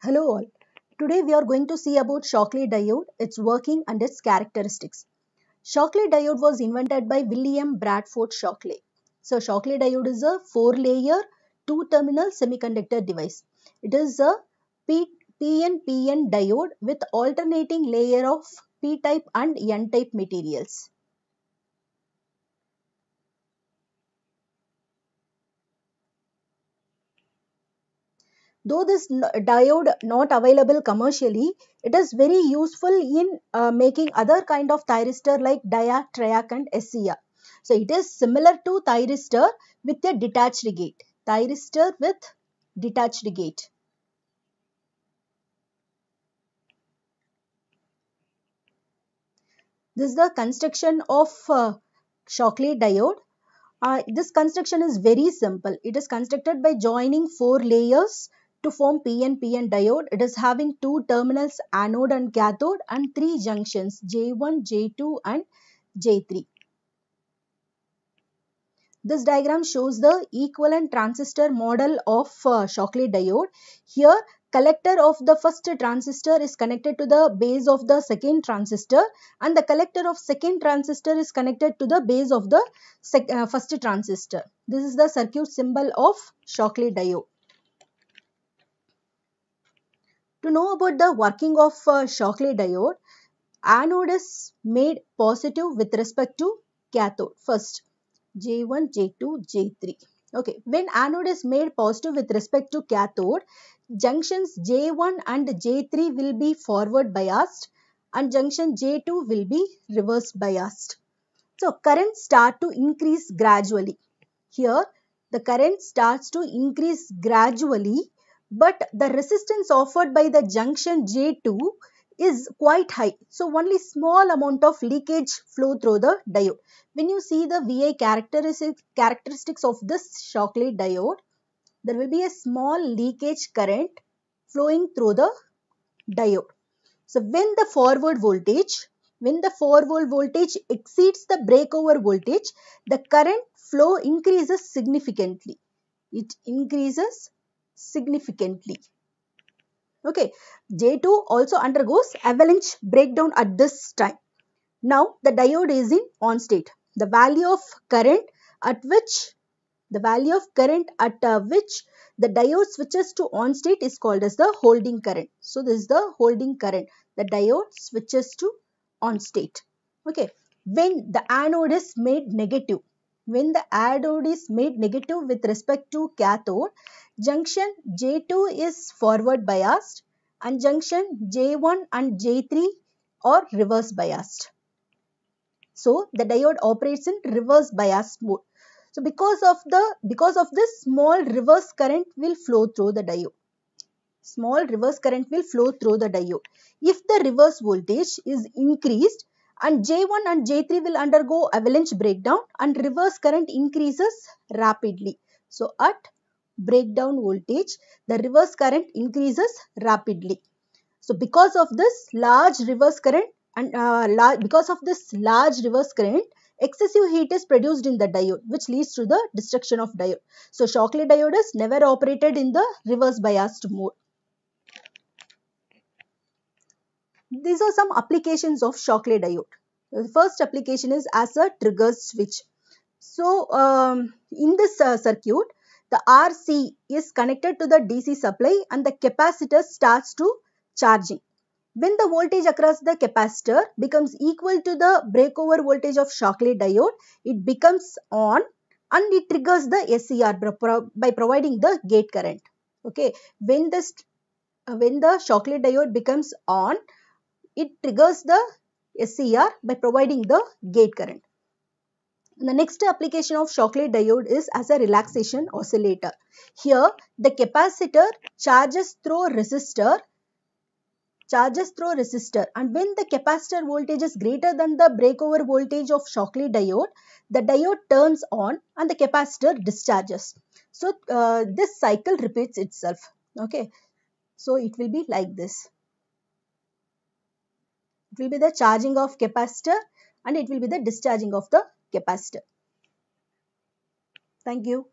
Hello all. Today we are going to see about Shockley diode, its working and its characteristics. Shockley diode was invented by William Bradford Shockley. So Shockley diode is a four-layer, two-terminal semiconductor device. It is a PNPN diode with alternating layer of P-type and N-type materials. Though this diode not available commercially, it is very useful in uh, making other kind of thyristor like diac, triac and SCR. So it is similar to thyristor with a detached gate. Thyristor with detached gate. This is the construction of uh, Shockley diode. Uh, this construction is very simple. It is constructed by joining four layers to form P-N-P-N diode, it is having two terminals, anode and cathode, and three junctions, J1, J2, and J3. This diagram shows the equivalent transistor model of uh, Shockley diode. Here, collector of the first transistor is connected to the base of the second transistor and the collector of second transistor is connected to the base of the uh, first transistor. This is the circuit symbol of Shockley diode. To know about the working of uh, Shockley diode, anode is made positive with respect to cathode first J1, J2, J3. Okay, when anode is made positive with respect to cathode, junctions J1 and J3 will be forward biased and junction J2 will be reverse biased. So, currents start to increase gradually. Here, the current starts to increase gradually but the resistance offered by the junction J2 is quite high. So only small amount of leakage flow through the diode. When you see the VI characteristics, characteristics of this Shockley diode, there will be a small leakage current flowing through the diode. So when the forward voltage, when the forward voltage exceeds the breakover voltage, the current flow increases significantly. It increases significantly. Okay, J2 also undergoes avalanche breakdown at this time. Now the diode is in on state. The value of current at which the value of current at uh, which the diode switches to on state is called as the holding current. So this is the holding current. The diode switches to on state. Okay. When the anode is made negative, when the anode is made negative with respect to cathode, junction J2 is forward biased and junction J1 and J3 are reverse biased. So the diode operates in reverse bias mode. So because of the because of this small reverse current will flow through the diode. Small reverse current will flow through the diode. If the reverse voltage is increased, and J1 and J3 will undergo avalanche breakdown and reverse current increases rapidly. So at breakdown voltage, the reverse current increases rapidly. So because of this large reverse current and uh, large, because of this large reverse current, excessive heat is produced in the diode which leads to the destruction of diode. So Shockley diode is never operated in the reverse biased mode. these are some applications of Shockley diode. The first application is as a trigger switch. So um, in this uh, circuit, the RC is connected to the DC supply and the capacitor starts to charging. When the voltage across the capacitor becomes equal to the breakover voltage of Shockley diode, it becomes on and it triggers the SCR by providing the gate current. Okay, when the uh, when the Shockley diode becomes on, it triggers the SCR by providing the gate current. The next application of Shockley diode is as a relaxation oscillator. Here, the capacitor charges through resistor charges through resistor and when the capacitor voltage is greater than the breakover voltage of Shockley diode, the diode turns on and the capacitor discharges. So, uh, this cycle repeats itself. Okay. So, it will be like this. It will be the charging of capacitor and it will be the discharging of the capacitor. Thank you.